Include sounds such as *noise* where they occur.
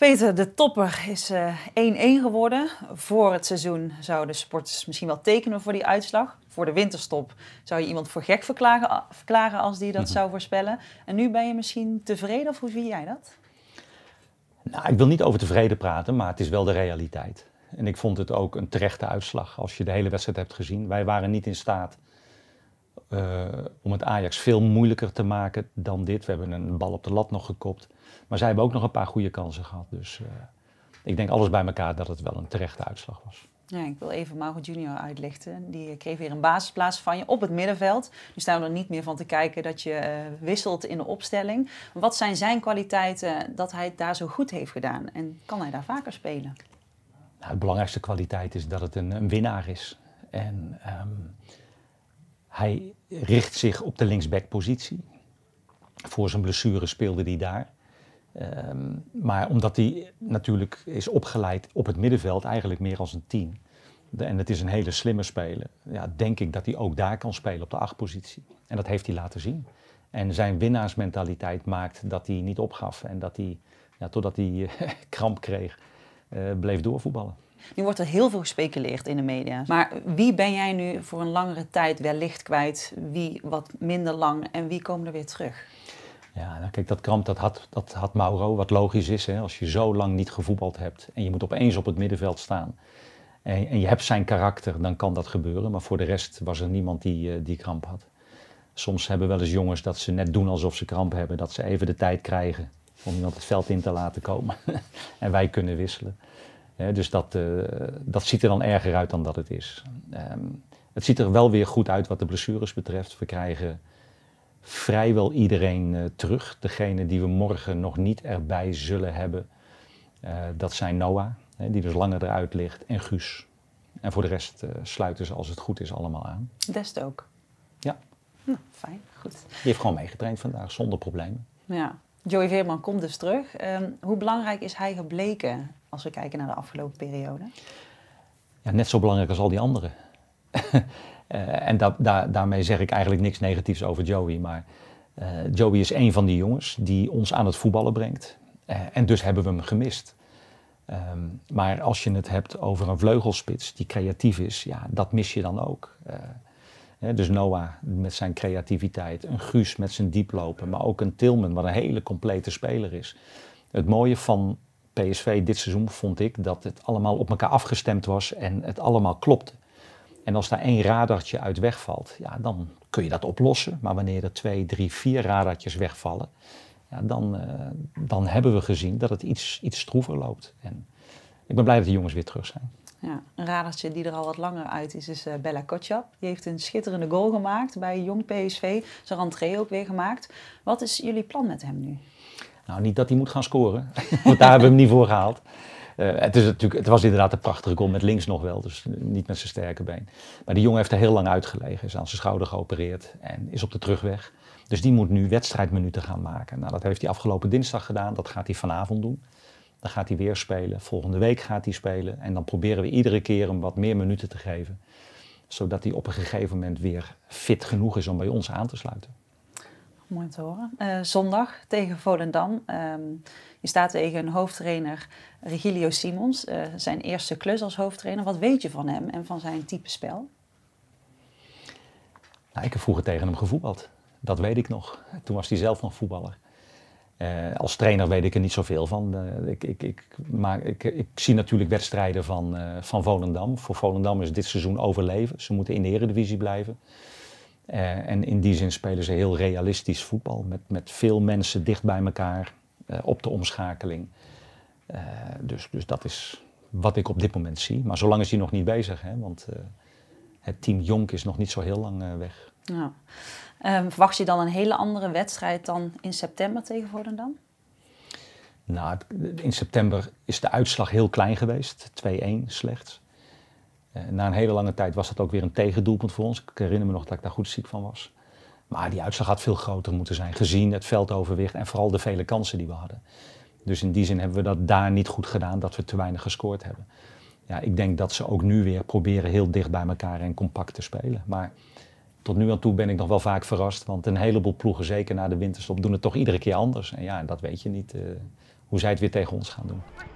Peter, de topper is 1-1 eh, geworden. Voor het seizoen zouden sporters misschien wel tekenen voor die uitslag. Voor de winterstop zou je iemand voor gek verklaren, als die dat mhm. zou voorspellen. En nu ben je misschien tevreden, of hoe zie jij dat? Nou, ik wil niet over tevreden praten, maar het is wel de realiteit. En ik vond het ook een terechte uitslag als je de hele wedstrijd hebt gezien. Wij waren niet in staat eh, om het Ajax veel moeilijker te maken dan dit. We hebben een bal op de lat nog gekopt. Maar zij hebben ook nog een paar goede kansen gehad. Dus eh, ik denk alles bij elkaar dat het wel een terechte uitslag was. Ja, ik wil even Mauro Junior uitlichten. Die kreeg weer een basisplaats van je op het middenveld. Nu staan we er niet meer van te kijken dat je eh, wisselt in de opstelling. Wat zijn zijn kwaliteiten dat hij het daar zo goed heeft gedaan? En kan hij daar vaker spelen? Nou, de belangrijkste kwaliteit is dat het een, een winnaar is. En ehm, hij richt zich op de linksbackpositie. Voor zijn blessure speelde hij daar. Ehm, maar omdat hij natuurlijk is opgeleid op het middenveld, eigenlijk meer als een tien. En het is een hele slimme speler. Ja, denk ik dat hij ook daar kan spelen op de achtpositie. En dat heeft hij laten zien. En zijn winnaarsmentaliteit maakt dat hij niet opgaf. En dat hij, ja, totdat hij eh, *laughs* kramp kreeg, uh, bleef doorvoetballen. Nu wordt er heel veel gespeculeerd in de media. Maar wie ben jij nu voor een langere tijd wellicht kwijt? Wie wat minder lang en wie komen er weer terug? Ja, nou, kijk, dat kramp dat had, dat had Mauro, wat logisch is. Hè? Als je zo lang niet gevoetbald hebt en je moet opeens op het middenveld staan. En, en je hebt zijn karakter, dan kan dat gebeuren. Maar voor de rest was er niemand die, eh, die kramp had. Soms hebben wel eens jongens dat ze net doen alsof ze kramp hebben. Dat ze even de tijd krijgen om iemand het veld in te laten komen. *laughs* en wij kunnen wisselen dus dat, eh, dat ziet er dan erger uit dan dat het is. Ehm, het ziet er wel weer goed uit wat de blessures betreft. We krijgen vrijwel iedereen eh, terug. Degene die we morgen nog niet erbij zullen hebben, eh, dat zijn Noah, hè, die dus langer eruit ligt, en Guus. En voor de rest sluiten ze als het goed is allemaal aan. Dest ook? Ja. Nou, fijn, goed. Die heeft gewoon meegetraind vandaag, zonder problemen. Ja, Joey Veerman komt dus terug. Ehm, hoe belangrijk is hij gebleken als we kijken naar de afgelopen periode? Ja, net zo belangrijk als al die anderen. *laughs* Eh, en da daarmee zeg ik eigenlijk niks negatiefs over Joey. Maar eh, Joey is een van die jongens die ons aan het voetballen brengt. Eh, en dus hebben we hem gemist. Ehm, maar als je het hebt over een vleugelspits die creatief is, ja, dat mis je dan ook dus Noah met zijn creativiteit, een Guus met zijn dieplopen, maar ook een Tilman, wat een hele complete speler is. Het mooie van PSV dit seizoen vond ik dat het allemaal op elkaar afgestemd was en het allemaal klopte. En als daar één radartje uit wegvalt, ja, dan kun je dat oplossen. Maar wanneer er twee, drie, vier radartjes wegvallen, ja, dan, eh, dan hebben we gezien dat het iets, iets stroever loopt. En ik ben blij dat de jongens weer terug zijn. Ja, een radertje die er al wat langer uit is, is eh, Bella Kotschap. Die heeft een schitterende goal gemaakt bij Jong PSV. Zijn rentree ook weer gemaakt. Wat is jullie plan met hem nu? Nou, niet dat hij moet gaan scoren, *laughs* want daar hebben we hem niet voor gehaald. Eh, het, is natuurlijk, het was inderdaad een prachtige goal, met links nog wel, dus niet met zijn sterke been. Maar die jongen heeft er heel lang uitgelegen, is aan zijn schouder geopereerd en is op de terugweg. Dus die moet nu wedstrijdminuten gaan maken. Nou, dat heeft hij afgelopen dinsdag gedaan, dat gaat hij vanavond doen. Dan gaat hij weer spelen. Volgende week gaat hij spelen. En dan proberen we iedere keer hem wat meer minuten te geven. Zodat hij op een gegeven moment weer fit genoeg is om bij ons aan te sluiten. Mooi te horen. Eh, zondag tegen Volendam. Ehm, je staat tegen een hoofdtrainer, Regilio Simons. Eh, zijn eerste klus als hoofdtrainer. Wat weet je van hem en van zijn type spel? Nou, ik heb vroeger tegen hem gevoetbald. Dat weet ik nog. Toen was hij zelf nog voetballer. Eh, als trainer weet ik er niet zoveel van. Eh, ik, ik, ik, ik, zie natuurlijk wedstrijden van, eh, van Volendam. Voor Volendam is dit seizoen overleven. Ze moeten in de eredivisie blijven. en in die zin spelen ze heel realistisch voetbal. Met, met veel mensen dicht bij elkaar op de omschakeling. dus, dus dat is wat ik op dit moment zie. Maar zolang is hij nog niet bezig. Hè, want het team Jonk is nog niet zo heel lang weg. Ehm, verwacht je dan een hele andere wedstrijd dan in september tegen Volendam? Nou, in september is de uitslag heel klein geweest, 2-1 slechts. Eh, na een hele lange tijd was dat ook weer een tegendoelpunt voor ons. Ik herinner me nog dat ik daar goed ziek van was. Maar die uitslag had veel groter moeten zijn, gezien het veldoverwicht en vooral de vele kansen die we hadden. Dus in die zin hebben we dat daar niet goed gedaan, dat we te weinig gescoord hebben. Ja, ik denk dat ze ook nu weer proberen heel dicht bij elkaar en compact te spelen. Maar tot nu aan toe ben ik nog wel vaak verrast. Want een heleboel ploegen, zeker na de winterstop, doen het toch iedere keer anders. En ja, dat weet je niet eh, hoe zij het weer tegen ons gaan doen.